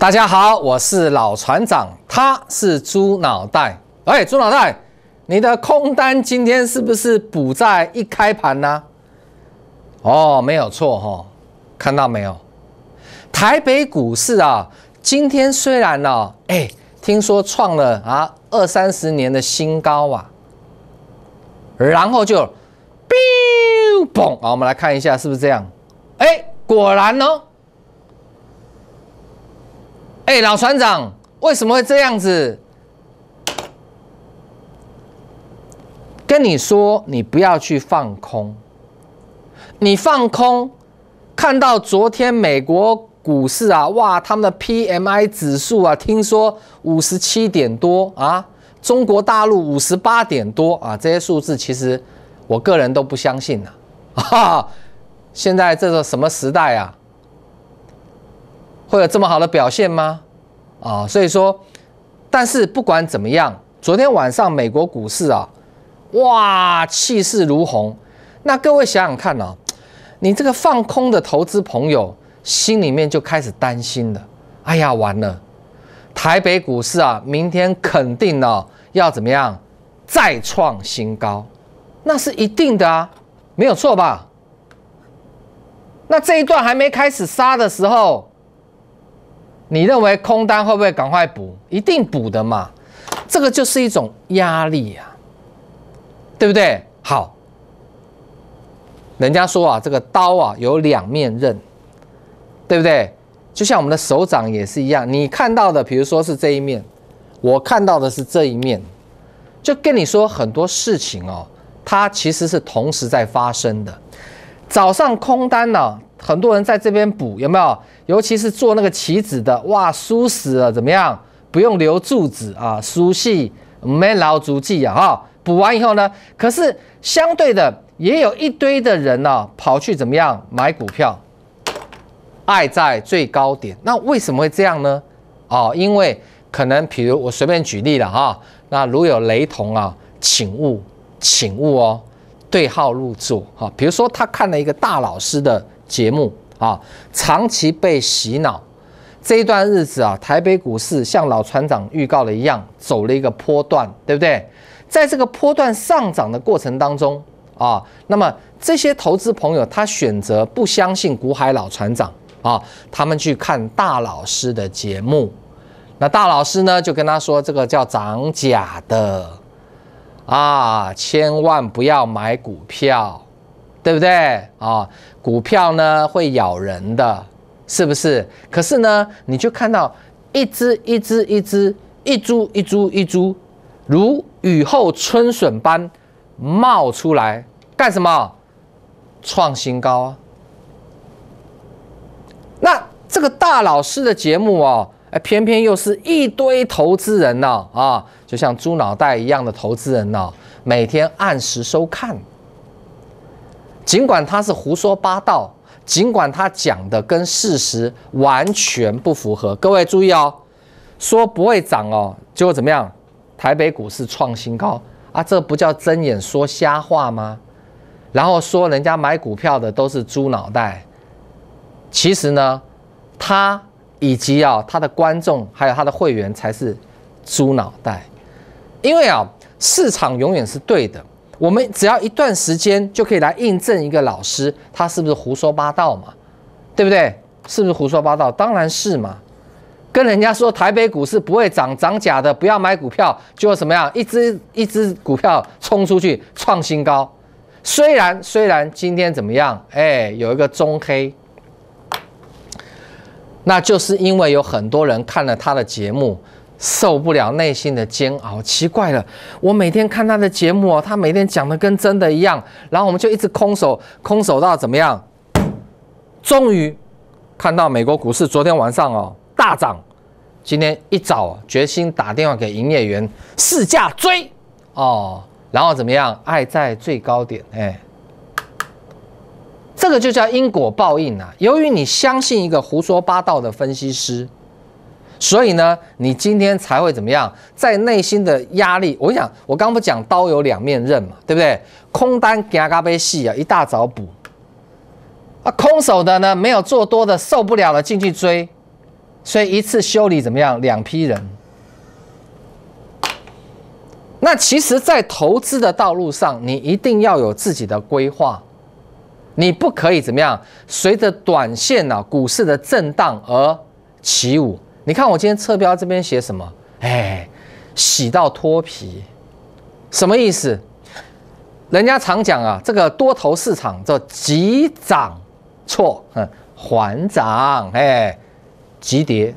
大家好，我是老船长，他是猪脑袋。哎，猪脑袋，你的空单今天是不是补在一开盘呢？哦，没有错哈，看到没有？台北股市啊，今天虽然哦，哎，听说创了啊二三十年的新高啊，然后就，boom，好，我们来看一下是不是这样？哎，果然哦。哎，老船长，为什么会这样子？跟你说，你不要去放空。你放空，看到昨天美国股市啊，哇，他们的 PMI 指数啊，听说五十七点多啊，中国大陆五十八点多啊，这些数字其实我个人都不相信了、啊，现在这个什么时代啊？会有这么好的表现吗？啊，所以说，但是不管怎么样，昨天晚上美国股市啊，哇，气势如虹。那各位想想看哦，你这个放空的投资朋友心里面就开始担心了。哎呀，完了！台北股市啊，明天肯定呢要怎么样再创新高，那是一定的啊，没有错吧？那这一段还没开始杀的时候。你认为空单会不会赶快补？一定补的嘛，这个就是一种压力呀，对不对？好，人家说啊，这个刀啊有两面刃，对不对？就像我们的手掌也是一样，你看到的，比如说是这一面，我看到的是这一面，就跟你说很多事情哦，它其实是同时在发生的。早上空单呢？很多人在这边补有没有？尤其是做那个棋子的，哇，舒死了，怎么样？不用留柱子啊，舒适，没劳足迹啊，哈。补完以后呢，可是相对的也有一堆的人呢，跑去怎么样买股票？爱在最高点，那为什么会这样呢？哦，因为可能，比如我随便举例了哈，那如有雷同啊，请勿，请勿哦，对号入座哈。比如说他看了一个大老师的。节目啊，长期被洗脑。这一段日子啊，台北股市像老船长预告的一样，走了一个坡段，对不对？在这个坡段上涨的过程当中啊，那么这些投资朋友他选择不相信股海老船长啊，他们去看大老师的节目。那大老师呢，就跟他说：“这个叫涨假的啊，千万不要买股票，对不对啊？”股票呢会咬人的，是不是？可是呢，你就看到一只一只一只，一株一株一株，如雨后春笋般冒出来，干什么？创新高啊！那这个大老师的节目哦，哎，偏偏又是一堆投资人呢，啊，就像猪脑袋一样的投资人呢，每天按时收看。尽管他是胡说八道，尽管他讲的跟事实完全不符合，各位注意哦，说不会涨哦，结果怎么样？台北股市创新高啊，这不叫睁眼说瞎话吗？然后说人家买股票的都是猪脑袋，其实呢，他以及啊他的观众还有他的会员才是猪脑袋，因为啊市场永远是对的。我们只要一段时间就可以来印证一个老师他是不是胡说八道嘛，对不对？是不是胡说八道？当然是嘛。跟人家说台北股市不会涨，涨假的，不要买股票，就怎么样，一只一只股票冲出去创新高。虽然虽然今天怎么样，哎，有一个中黑，那就是因为有很多人看了他的节目。受不了内心的煎熬，奇怪了，我每天看他的节目哦，他每天讲的跟真的一样，然后我们就一直空手空手到怎么样？终于看到美国股市昨天晚上哦大涨，今天一早决心打电话给营业员试驾追哦，然后怎么样？爱在最高点哎，这个就叫因果报应啊！由于你相信一个胡说八道的分析师。所以呢，你今天才会怎么样？在内心的压力，我讲，我刚不讲刀有两面刃嘛，对不对？空单嘎嘎被系啊，一大早补啊，空手的呢，没有做多的受不了了，进去追，所以一次修理怎么样？两批人。那其实，在投资的道路上，你一定要有自己的规划，你不可以怎么样？随着短线呢股市的震荡而起舞。你看我今天侧标这边写什么？哎，洗到脱皮，什么意思？人家常讲啊，这个多头市场叫急涨错，嗯，缓涨，哎，急跌。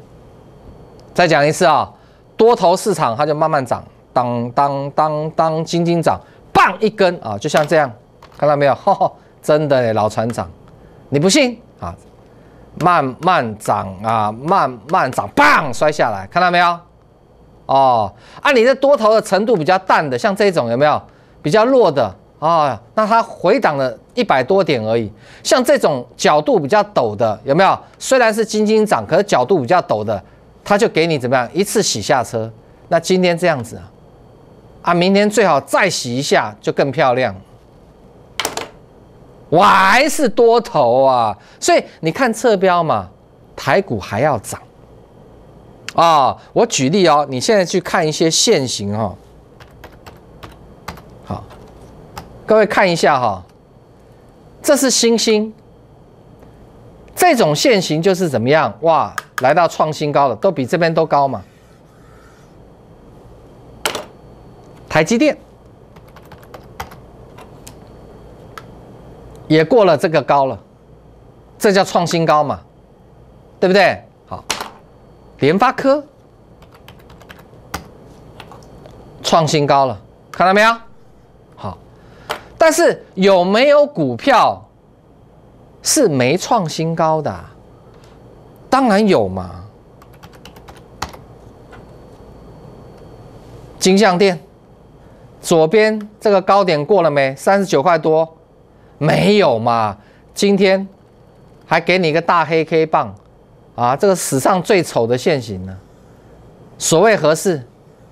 再讲一次啊，多头市场它就慢慢涨，当当当当，轻轻涨，棒一根啊，就像这样，看到没有？真的，老船长，你不信啊？慢慢涨啊，慢慢涨，棒摔下来，看到没有？哦，按你的多头的程度比较淡的，像这种有没有比较弱的啊？那它回档了一百多点而已。像这种角度比较陡的有没有？虽然是轻轻涨，可是角度比较陡的，它就给你怎么样一次洗下车。那今天这样子啊，啊，明天最好再洗一下就更漂亮。我还是多头啊，所以你看侧标嘛，台股还要涨啊。我举例哦，你现在去看一些线型哈，好，各位看一下哈，这是星星，这种线型就是怎么样哇？来到创新高了，都比这边都高嘛，台积电。也过了这个高了，这叫创新高嘛，对不对？好，联发科创新高了，看到没有？好，但是有没有股票是没创新高的？当然有嘛，金相店。左边这个高点过了没？三十九块多。没有嘛？今天还给你一个大黑 K 棒啊！这个史上最丑的现形呢？所谓合适，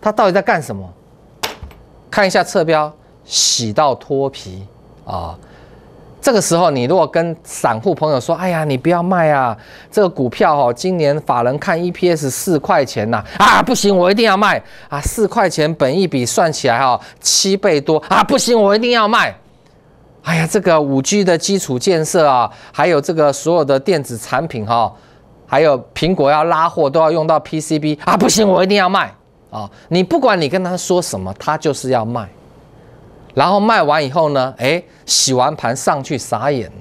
他到底在干什么？看一下侧标，洗到脱皮啊！这个时候，你如果跟散户朋友说：“哎呀，你不要卖啊，这个股票哦，今年法人看 EPS 四块钱呐。”啊，不行，我一定要卖啊！四块钱，本一笔算起来哦，七倍多啊！不行，我一定要卖。哎呀，这个五 G 的基础建设啊，还有这个所有的电子产品哈，还有苹果要拉货都要用到 PCB 啊，不行，我一定要卖啊！你不管你跟他说什么，他就是要卖。然后卖完以后呢，哎，洗完盘上去傻眼。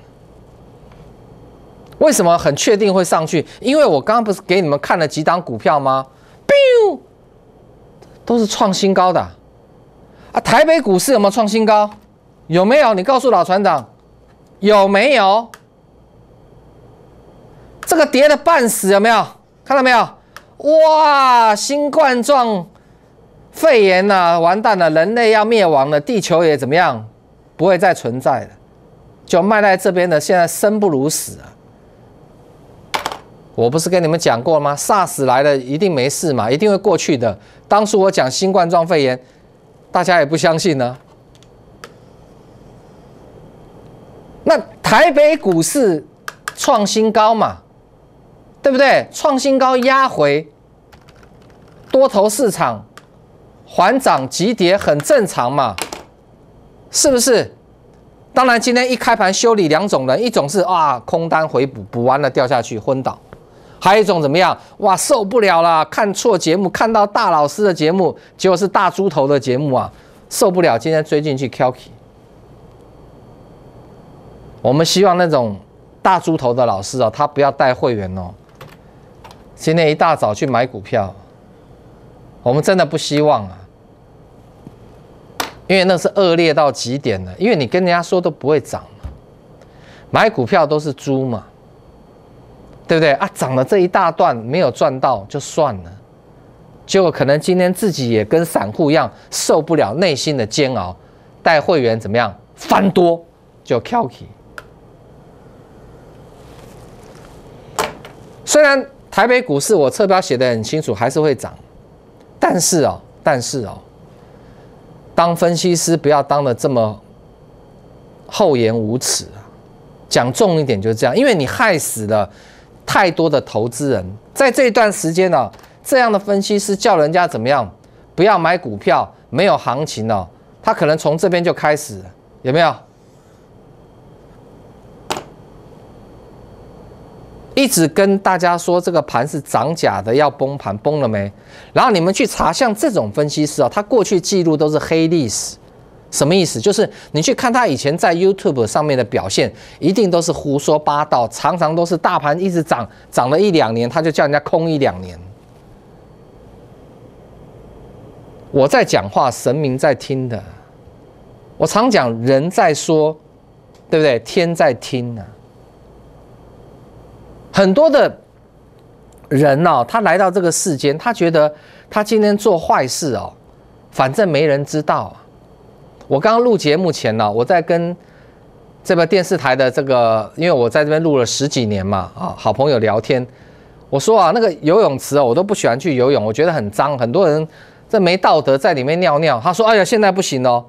为什么很确定会上去？因为我刚刚不是给你们看了几档股票吗？彪，都是创新高的啊！台北股市有没有创新高？有没有？你告诉老船长，有没有？这个跌的半死，有没有？看到没有？哇！新冠状肺炎呐，完蛋了，人类要灭亡了，地球也怎么样？不会再存在了。就卖在这边的，现在生不如死啊！我不是跟你们讲过吗？SARS 来了，一定没事嘛，一定会过去的。当初我讲新冠状肺炎，大家也不相信呢。那台北股市创新高嘛，对不对？创新高压回，多头市场缓涨急跌很正常嘛，是不是？当然，今天一开盘修理两种人，一种是啊空单回补，补完了掉下去昏倒；还有一种怎么样？哇，受不了啦，看错节目，看到大老师的节目，结果是大猪头的节目啊，受不了！今天追进去，call k e 我们希望那种大猪头的老师啊，他不要带会员哦。今天一大早去买股票，我们真的不希望啊，因为那是恶劣到极点的。因为你跟人家说都不会涨，买股票都是猪嘛，对不对啊？涨了这一大段没有赚到就算了，结果可能今天自己也跟散户一样受不了内心的煎熬，带会员怎么样翻多就挑剔。虽然台北股市我侧标写的很清楚，还是会涨，但是哦，但是哦，当分析师不要当的这么厚颜无耻啊！讲重一点就是这样，因为你害死了太多的投资人，在这一段时间呢，这样的分析师叫人家怎么样？不要买股票，没有行情哦，他可能从这边就开始，有没有？一直跟大家说这个盘是涨假的，要崩盘，崩了没？然后你们去查，像这种分析师啊，他过去记录都是黑历史，什么意思？就是你去看他以前在 YouTube 上面的表现，一定都是胡说八道，常常都是大盘一直涨，涨了一两年，他就叫人家空一两年。我在讲话，神明在听的。我常讲人在说，对不对？天在听啊。很多的人哦，他来到这个世间，他觉得他今天做坏事哦，反正没人知道。我刚刚录节目前呢，我在跟这个电视台的这个，因为我在这边录了十几年嘛，啊，好朋友聊天，我说啊，那个游泳池哦，我都不喜欢去游泳，我觉得很脏，很多人这没道德在里面尿尿。他说，哎呀，现在不行哦，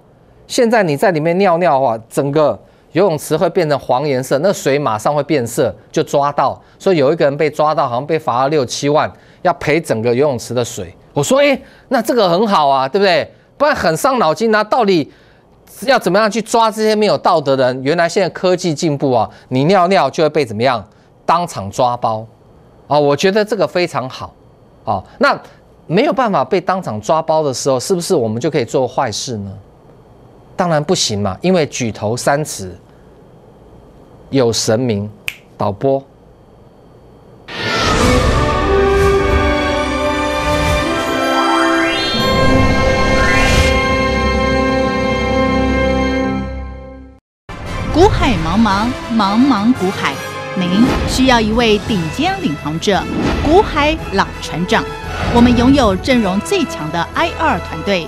现在你在里面尿尿的话，整个。游泳池会变成黄颜色，那水马上会变色，就抓到。说有一个人被抓到，好像被罚了六七万，要赔整个游泳池的水。我说，哎，那这个很好啊，对不对？不然很伤脑筋啊。到底要怎么样去抓这些没有道德的人？原来现在科技进步啊，你尿尿就会被怎么样当场抓包啊？我觉得这个非常好啊。那没有办法被当场抓包的时候，是不是我们就可以做坏事呢？当然不行嘛，因为举头三尺有神明。导播，古海茫茫，茫茫古海，您需要一位顶尖领航者，古海老船长。我们拥有阵容最强的 I 二团队。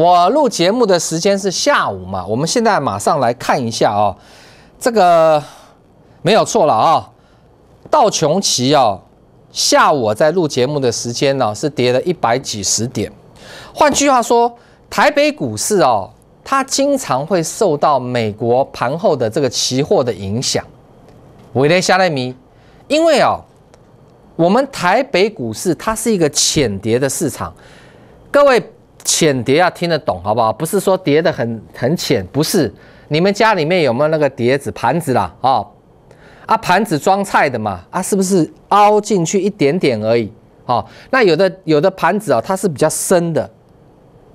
我录节目的时间是下午嘛？我们现在马上来看一下啊，这个没有错了啊，道琼奇啊，下午我在录节目的时间呢是跌了一百几十点。换句话说，台北股市哦，它经常会受到美国盘后的这个期货的影响。韦雷夏雷米，因为啊，我们台北股市它是一个浅跌的市场，各位。浅碟要听得懂好不好？不是说叠得很很浅，不是。你们家里面有没有那个碟子、盘子啦？啊啊，盘子装菜的嘛，啊，是不是凹进去一点点而已？哦，那有的有的盘子啊，它是比较深的，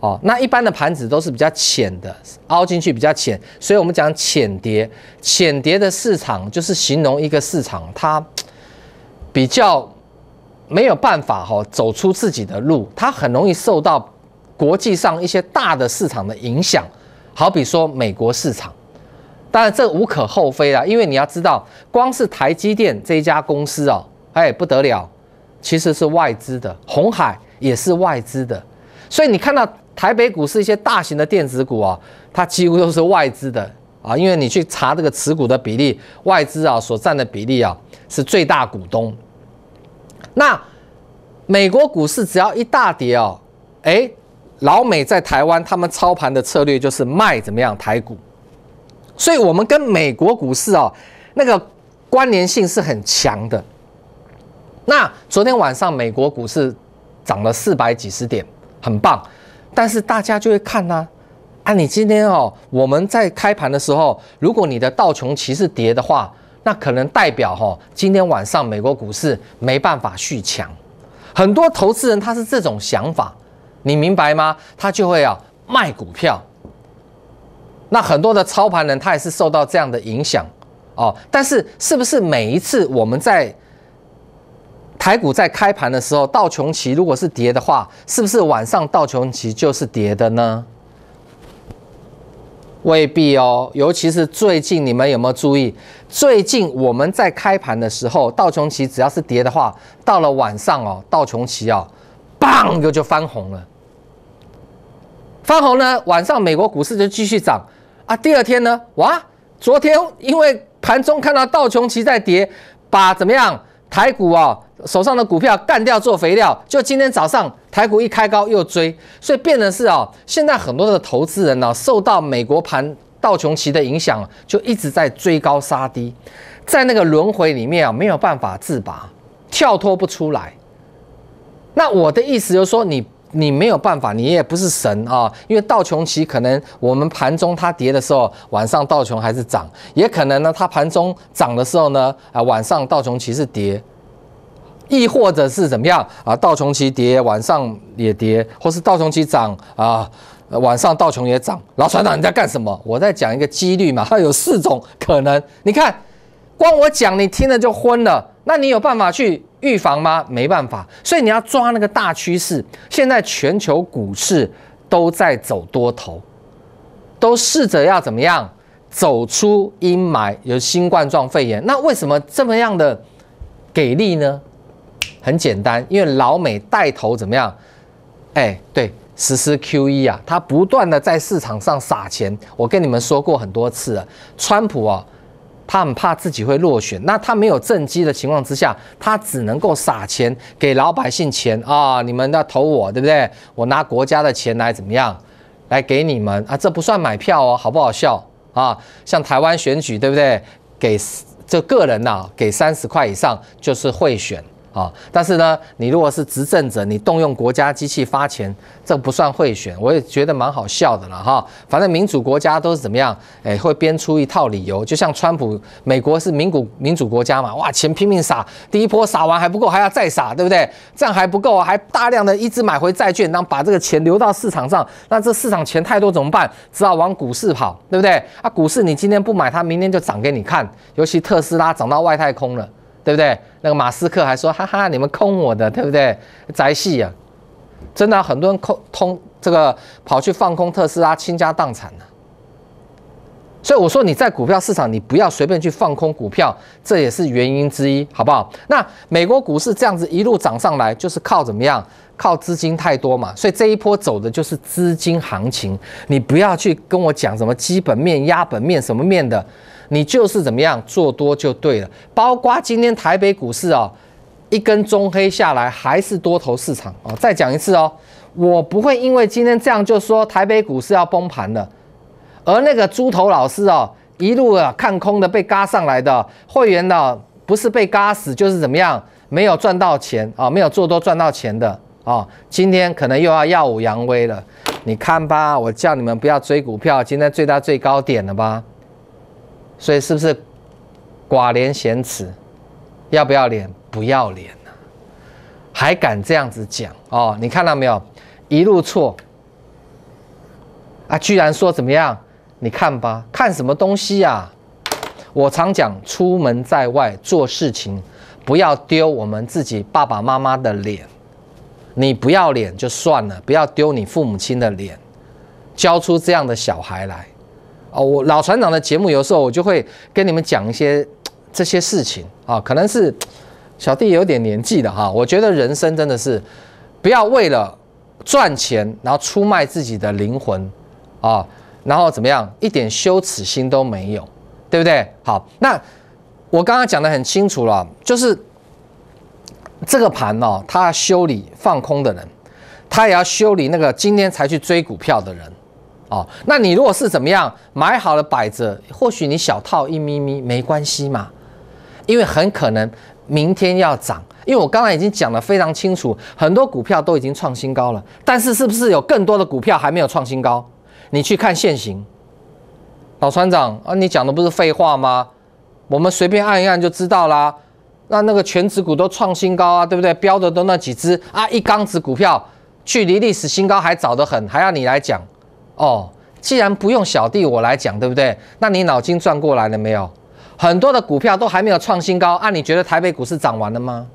哦，那一般的盘子都是比较浅的，凹进去比较浅，所以我们讲浅碟。浅碟的市场就是形容一个市场，它比较没有办法哈，走出自己的路，它很容易受到。国际上一些大的市场的影响，好比说美国市场，当然这无可厚非啦，因为你要知道，光是台积电这一家公司哦，哎不得了，其实是外资的，红海也是外资的，所以你看到台北股市一些大型的电子股啊，它几乎都是外资的啊，因为你去查这个持股的比例，外资啊所占的比例啊是最大股东。那美国股市只要一大跌哦，哎。老美在台湾，他们操盘的策略就是卖怎么样台股，所以我们跟美国股市哦那个关联性是很强的。那昨天晚上美国股市涨了四百几十点，很棒。但是大家就会看呢，啊，你今天哦我们在开盘的时候，如果你的道琼斯是跌的话，那可能代表哈今天晚上美国股市没办法续强。很多投资人他是这种想法。你明白吗？他就会啊卖股票。那很多的操盘人他也是受到这样的影响哦。但是是不是每一次我们在台股在开盘的时候，道琼奇如果是跌的话，是不是晚上道琼奇就是跌的呢？未必哦。尤其是最近，你们有没有注意？最近我们在开盘的时候，道琼奇只要是跌的话，到了晚上哦，道琼奇哦，棒就就翻红了。翻红呢，晚上美国股市就继续涨啊。第二天呢，哇，昨天因为盘中看到道琼旗在跌，把怎么样台股啊手上的股票干掉做肥料。就今天早上台股一开高又追，所以变的是啊，现在很多的投资人呢，受到美国盘道琼旗的影响，就一直在追高杀低，在那个轮回里面啊，没有办法自拔，跳脱不出来。那我的意思就是说，你。你没有办法，你也不是神啊。因为道琼奇可能我们盘中它跌的时候，晚上道琼还是涨；也可能呢，它盘中涨的时候呢，啊，晚上道琼奇是跌；亦或者是怎么样啊，道琼奇跌，晚上也跌，或是道琼奇涨啊，晚上道琼也涨。老船长你在干什么？我在讲一个几率嘛，它有四种可能。你看，光我讲你听了就昏了，那你有办法去？预防吗？没办法，所以你要抓那个大趋势。现在全球股市都在走多头，都试着要怎么样走出阴霾？有新冠状肺炎，那为什么这么样的给力呢？很简单，因为老美带头怎么样？哎，对，实施 QE 啊，他不断的在市场上撒钱。我跟你们说过很多次了，川普啊。他很怕自己会落选，那他没有政绩的情况之下，他只能够撒钱给老百姓钱啊！你们要投我，对不对？我拿国家的钱来怎么样，来给你们啊？这不算买票哦，好不好笑啊？像台湾选举，对不对？给这个人呐，给三十块以上就是贿选。啊，但是呢，你如果是执政者，你动用国家机器发钱，这不算贿选，我也觉得蛮好笑的了哈。反正民主国家都是怎么样，哎，会编出一套理由。就像川普，美国是民主民主国家嘛，哇，钱拼命撒，第一波撒完还不够，还要再撒，对不对？这样还不够，还大量的一直买回债券，然后把这个钱流到市场上。那这市场钱太多怎么办？只好往股市跑，对不对？啊，股市你今天不买它，明天就涨给你看。尤其特斯拉涨到外太空了。对不对？那个马斯克还说哈哈，你们空我的，对不对？宅戏呀！真的，很多人空通这个跑去放空特斯拉，倾家荡产了。所以我说你在股票市场，你不要随便去放空股票，这也是原因之一，好不好？那美国股市这样子一路涨上来，就是靠怎么样？靠资金太多嘛。所以这一波走的就是资金行情，你不要去跟我讲什么基本面、压本面什么面的。你就是怎么样做多就对了，包括今天台北股市啊，一根中黑下来还是多头市场啊。再讲一次哦，我不会因为今天这样就说台北股市要崩盘了。而那个猪头老师哦，一路啊看空的被嘎上来的会员呢，不是被嘎死就是怎么样没有赚到钱啊，没有做多赚到钱的啊，今天可能又要耀武扬威了。你看吧，我叫你们不要追股票，今天最大最高点了吧。所以是不是寡廉鲜耻？要不要脸？不要脸呐！还敢这样子讲哦？你看到没有？一路错啊！居然说怎么样？你看吧，看什么东西呀？我常讲，出门在外做事情，不要丢我们自己爸爸妈妈的脸。你不要脸就算了，不要丢你父母亲的脸。教出这样的小孩来。哦，我老船长的节目有时候我就会跟你们讲一些这些事情啊，可能是小弟有点年纪了哈，我觉得人生真的是不要为了赚钱然后出卖自己的灵魂啊，然后怎么样一点羞耻心都没有，对不对？好，那我刚刚讲的很清楚了，就是这个盘呢，他修理放空的人，他也要修理那个今天才去追股票的人。哦，那你如果是怎么样买好了摆着，或许你小套一咪咪没关系嘛，因为很可能明天要涨。因为我刚才已经讲得非常清楚，很多股票都已经创新高了，但是是不是有更多的股票还没有创新高？你去看现行，老船长啊，你讲的不是废话吗？我们随便按一按就知道啦。那那个全指股都创新高啊，对不对？标的都那几只啊，一缸子股票，距离历史新高还早得很，还要你来讲？哦，既然不用小弟我来讲，对不对？那你脑筋转过来了没有？很多的股票都还没有创新高，那你觉得台北股市涨完了吗？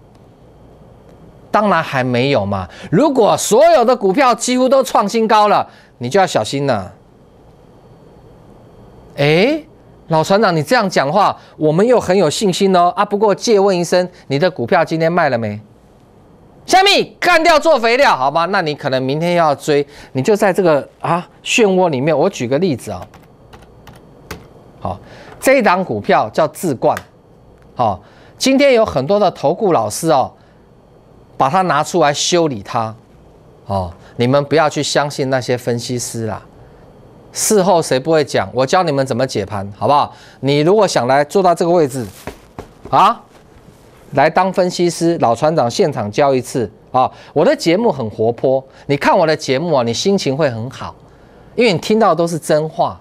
当然还没有嘛。如果所有的股票几乎都创新高了，你就要小心了。哎，老船长，你这样讲话，我们又很有信心哦啊。不过借问一声，你的股票今天卖了没？虾米干掉做肥料，好吧？那你可能明天要追，你就在这个啊漩涡里面。我举个例子啊，好，这一档股票叫智冠，好，今天有很多的投顾老师哦，把它拿出来修理它，哦，你们不要去相信那些分析师啦。事后谁不会讲？我教你们怎么解盘，好不好？你如果想来做到这个位置，啊？来当分析师，老船长现场教一次啊！我的节目很活泼，你看我的节目啊，你心情会很好，因为你听到都是真话。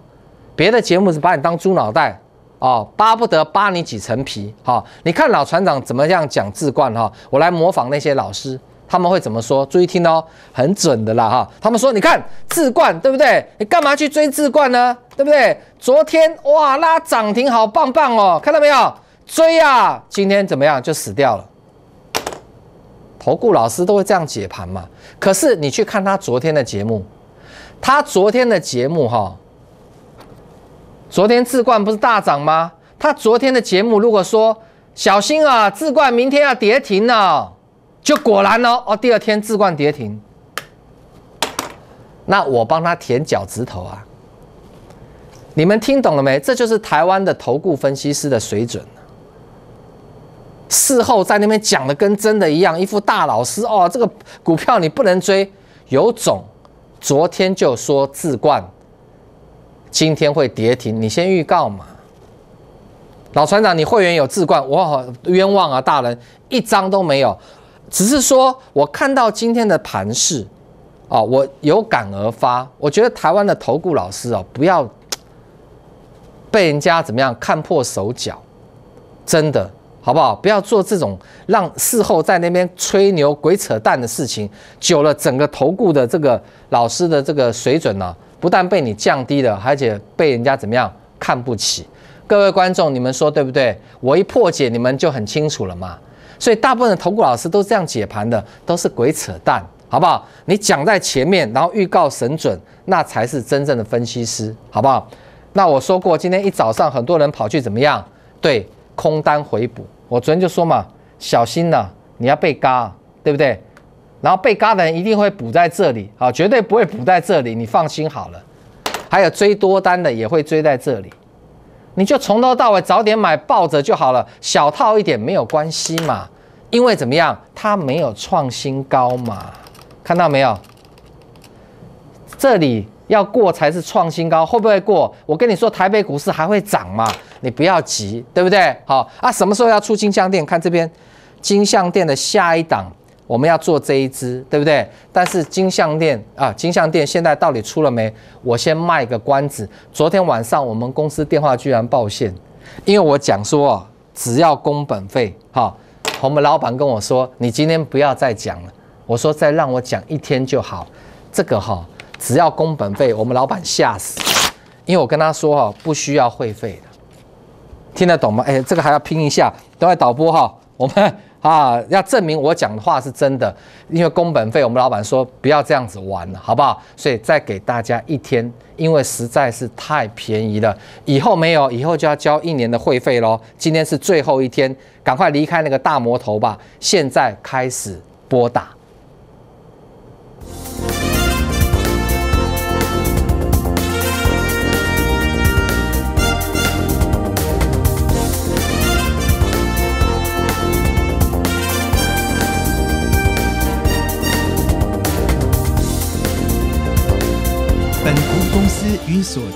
别的节目是把你当猪脑袋啊，巴不得扒你几层皮。哈，你看老船长怎么样讲自冠哈，我来模仿那些老师，他们会怎么说？注意听哦，很准的啦哈。他们说，你看自冠对不对？你干嘛去追自冠呢？对不对？昨天哇拉涨停，好棒棒哦，看到没有？追啊！今天怎么样就死掉了？投顾老师都会这样解盘嘛？可是你去看他昨天的节目，他昨天的节目哈，昨天智冠不是大涨吗？他昨天的节目如果说小心啊，智冠明天要跌停了，就果然哦哦，第二天智冠跌停，那我帮他舔脚趾头啊！你们听懂了没？这就是台湾的投顾分析师的水准了。事后在那边讲的跟真的一样，一副大老师哦，这个股票你不能追，有种，昨天就说自冠，今天会跌停，你先预告嘛，老船长，你会员有自冠，我好冤枉啊，大人一张都没有，只是说我看到今天的盘势，啊，我有感而发，我觉得台湾的投顾老师哦，不要被人家怎么样看破手脚，真的。好不好？不要做这种让事后在那边吹牛鬼扯淡的事情。久了，整个投顾的这个老师的这个水准呢，不但被你降低了，而且被人家怎么样看不起。各位观众，你们说对不对？我一破解，你们就很清楚了嘛。所以大部分的投顾老师都这样解盘的，都是鬼扯淡，好不好？你讲在前面，然后预告神准，那才是真正的分析师，好不好？那我说过，今天一早上很多人跑去怎么样？对。空单回补，我昨天就说嘛，小心呐，你要被割，对不对？然后被割的人一定会补在这里，啊，绝对不会补在这里，你放心好了。还有追多单的也会追在这里，你就从头到尾早点买抱着就好了，小套一点没有关系嘛，因为怎么样，它没有创新高嘛，看到没有？这里。要过才是创新高，会不会过？我跟你说，台北股市还会涨嘛？你不要急，对不对？好啊，什么时候要出金项店？看这边，金项店的下一档我们要做这一支，对不对？但是金项链啊，金项店现在到底出了没？我先卖个关子。昨天晚上我们公司电话居然报线，因为我讲说哦，只要工本费，哈，我们老板跟我说，你今天不要再讲了。我说再让我讲一天就好，这个哈。只要工本费，我们老板吓死，因为我跟他说哈，不需要会费的，听得懂吗？哎，这个还要拼一下，等会导播哈，我们 啊要证明我讲的话是真的，因为工本费，我们老板说不要这样子玩了，好不好？所以再给大家一天，因为实在是太便宜了，以后没有，以后就要交一年的会费喽。今天是最后一天，赶快离开那个大魔头吧！现在开始拨打。